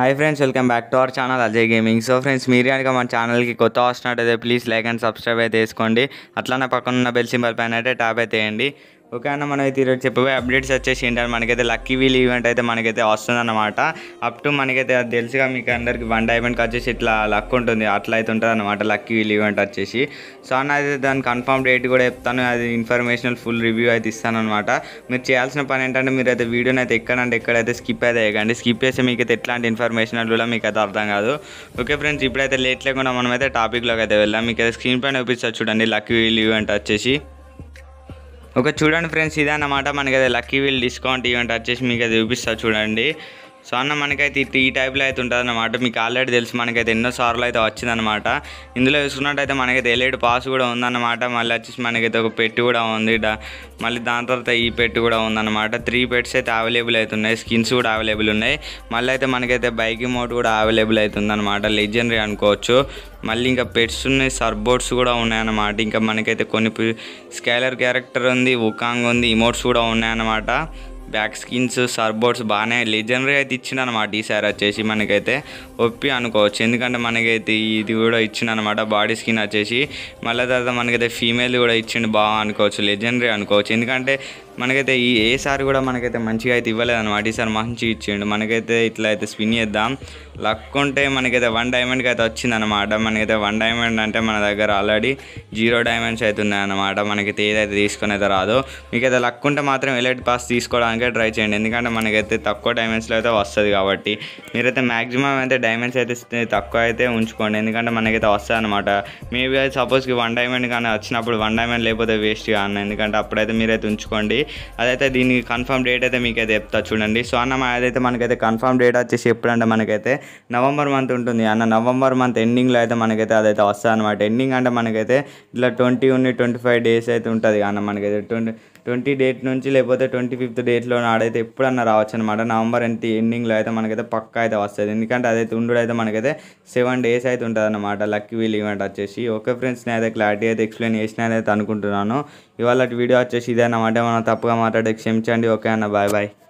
hi friends welcome back to our channel Ajay gaming so friends మీరు కనుక మన ఛానల్కి కొత్త వస్తున్నట్టయితే ప్లీజ్ లైక్ అండ్ సబ్స్క్రైబ్ అయితే వేసుకోండి అట్లానే పక్కన ఉన్న బెల్ సింబల్ పైన అయితే ట్యాప్ అయితే వేయండి ఓకే అన్న మనమైతే ఈరోజు చెప్పబోయే అప్డేట్స్ వచ్చేసి ఏంటంటే మనకైతే లక్కీ వీల్ ఈవెంట్ అయితే మనకైతే వస్తుందన్నమాట అప్ టు మనకైతే అది తెలుసుగా మీకు అందరికి వన్ డైమండ్కి వచ్చేసి ఇట్లా లక్ ఉంటుంది అట్లా అయితే ఉంటుంది అనమాట లక్కీ వీల్ ఈవెంట్ వచ్చేసి సో అన్న అయితే దాని కన్ఫర్మ్ డేట్ కూడా చెప్తాను అది ఇన్ఫర్మేషనల్ ఫుల్ రివ్యూ అయితే ఇస్తాను అనమాట మీరు చేయాల్సిన పని ఏంటంటే మీరు అయితే వీడియోని అయితే ఎక్కడంటే ఎక్కడైతే స్కిప్ అయితే వేయకండి స్కిప్ చేస్తే మీకు అయితే ఎట్లాంటి ఇన్ఫర్మేషన్ కూడా మీకు అయితే అర్థం కాదు ఓకే ఫ్రెండ్స్ ఇప్పుడైతే లేట్ లేకుండా మనమైతే టాపిక్లోకి అయితే వెళ్ళాం మీకు అయితే స్క్రీన్ పైన చూపిస్తారు చూడండి లక్కీ వీల్ ఈవెంట్ వచ్చేసి ఒక చూడండి ఫ్రెండ్స్ అన్నమాట మనకి అదే లక్కీ వీల్ డిస్కౌంట్ ఈవెంట్ వచ్చేసి మీకు అది చూపిస్తా చూడండి సో అన్న మనకైతే ఈ టైప్లో అయితే ఉంటుంది అన్నమాట మీకు ఆల్రెడీ తెలుసు మనకైతే ఎన్నో సార్లు అయితే వచ్చిందనమాట ఇందులో చూసుకున్నట్టయితే మనకైతే ఎల్ఐడి పాస్ కూడా ఉందన్నమాట మళ్ళీ వచ్చేసి మనకైతే ఒక పెట్టి కూడా ఉంది మళ్ళీ దాని తర్వాత ఈ పెట్టి కూడా ఉందన్నమాట త్రీ పెట్స్ అయితే అవైలబుల్ అవుతున్నాయి స్కిన్స్ కూడా అవైలబుల్ ఉన్నాయి మళ్ళీ అయితే మనకైతే బైక్ మోట్ కూడా అవైలబుల్ అవుతుందన్నమాట లెజెండరీ అనుకోవచ్చు మళ్ళీ ఇంకా పెట్స్ ఉన్నాయి సర్బోర్డ్స్ కూడా ఉన్నాయన్నమాట ఇంకా మనకైతే కొన్ని స్కైలర్ క్యారెక్టర్ ఉంది ఉకాంగ్ ఉంది ఇమోట్స్ కూడా ఉన్నాయన్నమాట బ్యాక్ స్కిన్స్ సర్బోర్డ్స్ బాగానే లెజెండరీ అయితే ఇచ్చిన అనమాట ఈసారి వచ్చేసి మనకైతే ఒప్పి అనుకోవచ్చు ఎందుకంటే మనకైతే ఇది కూడా ఇచ్చిన అనమాట బాడీ స్కిన్ వచ్చేసి మళ్ళీ తర్వాత మనకైతే ఫీమేల్ కూడా ఇచ్చిండు బాగా అనుకోవచ్చు లెజెండరీ అనుకోవచ్చు ఎందుకంటే మనకైతే ఈ ఏ సార్ కూడా మనకైతే మంచిగా అయితే ఇవ్వలేదు అనమాట ఈసారి మంచి ఇచ్చిండు మనకైతే ఇట్లా అయితే స్పిన్ చేద్దాం లక్ ఉంటే మనకైతే వన్ డైమండ్కి అయితే వచ్చింది అనమాట మనకైతే వన్ డైమండ్ అంటే మన దగ్గర ఆల్రెడీ జీరో డైమండ్స్ అయితే ఉన్నాయన్నమాట మనకైతే ఏదైతే తీసుకొని అయితే రాదో మీకైతే లక్ ఉంటే మాత్రం ఎలైట్ పాస్ తీసుకోవడానికే ట్రై చేయండి ఎందుకంటే మనకైతే తక్కువ డైమండ్స్లో అయితే వస్తుంది కాబట్టి మీరైతే మ్యాక్సిమం అయితే డైమండ్స్ అయితే తక్కువ అయితే ఉంచుకోండి ఎందుకంటే మనకైతే వస్తాయి అనమాట మేబీ అయితే సపోజ్కి వన్ డైమండ్ కానీ వచ్చినప్పుడు వన్ డైమండ్ లేకపోతే వేస్ట్ కానీ ఎందుకంటే అప్పుడైతే మీరైతే ఉంచుకోండి అదైతే దీనికి కన్ఫర్మ్ డేట్ అయితే మీకైతే చెప్తా చూడండి సో అన్న అదైతే మనకైతే కన్ఫర్మ్ డేట్ వచ్చేసి ఎప్పుడంటే మనకైతే నవంబర్ మంత్ ఉంటుంది అన్న నవంబర్ మంత్ ఎండింగ్లో అయితే మనకైతే అదైతే వస్తుంది అనమాట ఎండింగ్ అంటే మనకైతే ఇట్లా ట్వంటీ ఉన్ని ట్వంటీ ఫైవ్ డేస్ అయితే ఉంటుంది అన్న మనకైతే ట్వంటీ ట్వంటీ డేట్ నుంచి లేకపోతే ట్వంటీ ఫిఫ్త్ డేట్లో నాడైతే ఎప్పుడన్నా రావచ్చు అనమాట నవంబర్ ఎంత ఎండింగ్లో అయితే మనకైతే పక్కా అయితే వస్తుంది ఎందుకంటే అదైతే ఉండుడు అయితే మనకైతే సెవెన్ డేస్ అయితే ఉంటుంది అనమాట లక్కీ వీల్ ఈవెంట్ వచ్చేసి ఓకే ఫ్రెండ్స్ నేను అయితే క్లారిటీ అయితే ఎక్స్ప్లెయిన్ చేసిన అయితే అనుకుంటున్నాను ఇవాళ వీడియో వచ్చేసి ఇదే అన్నమాట మనం తప్పుగా మాట్లాడే క్షమించండి ఓకే అన్న బాయ్ బాయ్